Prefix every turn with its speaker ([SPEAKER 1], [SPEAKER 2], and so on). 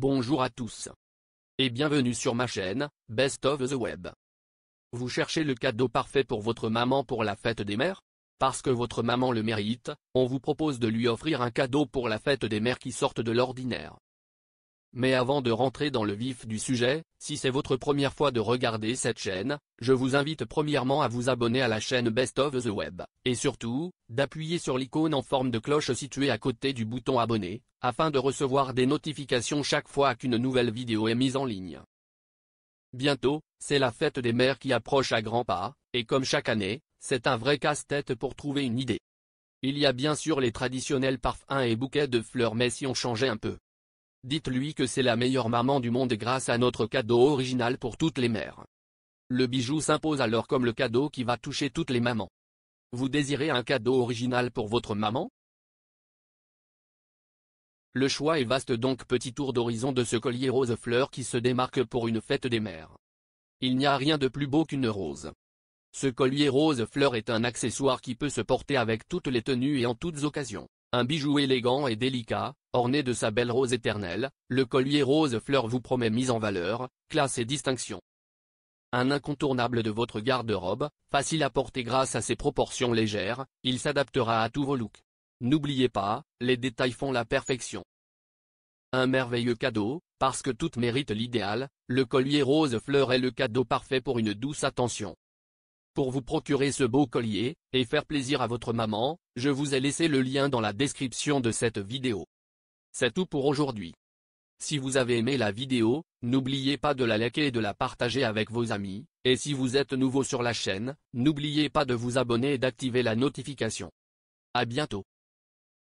[SPEAKER 1] Bonjour à tous. Et bienvenue sur ma chaîne, Best of the Web. Vous cherchez le cadeau parfait pour votre maman pour la fête des mères Parce que votre maman le mérite, on vous propose de lui offrir un cadeau pour la fête des mères qui sortent de l'ordinaire. Mais avant de rentrer dans le vif du sujet, si c'est votre première fois de regarder cette chaîne, je vous invite premièrement à vous abonner à la chaîne Best of the Web, et surtout, d'appuyer sur l'icône en forme de cloche située à côté du bouton abonner, afin de recevoir des notifications chaque fois qu'une nouvelle vidéo est mise en ligne. Bientôt, c'est la fête des mères qui approche à grands pas, et comme chaque année, c'est un vrai casse-tête pour trouver une idée. Il y a bien sûr les traditionnels parfums et bouquets de fleurs mais si on changeait un peu Dites-lui que c'est la meilleure maman du monde grâce à notre cadeau original pour toutes les mères. Le bijou s'impose alors comme le cadeau qui va toucher toutes les mamans. Vous désirez un cadeau original pour votre maman Le choix est vaste donc petit tour d'horizon de ce collier rose fleur qui se démarque pour une fête des mères. Il n'y a rien de plus beau qu'une rose. Ce collier rose fleur est un accessoire qui peut se porter avec toutes les tenues et en toutes occasions. Un bijou élégant et délicat, orné de sa belle rose éternelle, le collier rose fleur vous promet mise en valeur, classe et distinction. Un incontournable de votre garde-robe, facile à porter grâce à ses proportions légères, il s'adaptera à tous vos looks. N'oubliez pas, les détails font la perfection. Un merveilleux cadeau, parce que tout mérite l'idéal, le collier rose fleur est le cadeau parfait pour une douce attention. Pour vous procurer ce beau collier, et faire plaisir à votre maman, je vous ai laissé le lien dans la description de cette vidéo. C'est tout pour aujourd'hui. Si vous avez aimé la vidéo, n'oubliez pas de la liker et de la partager avec vos amis, et si vous êtes nouveau sur la chaîne, n'oubliez pas de vous abonner et d'activer la notification. À bientôt.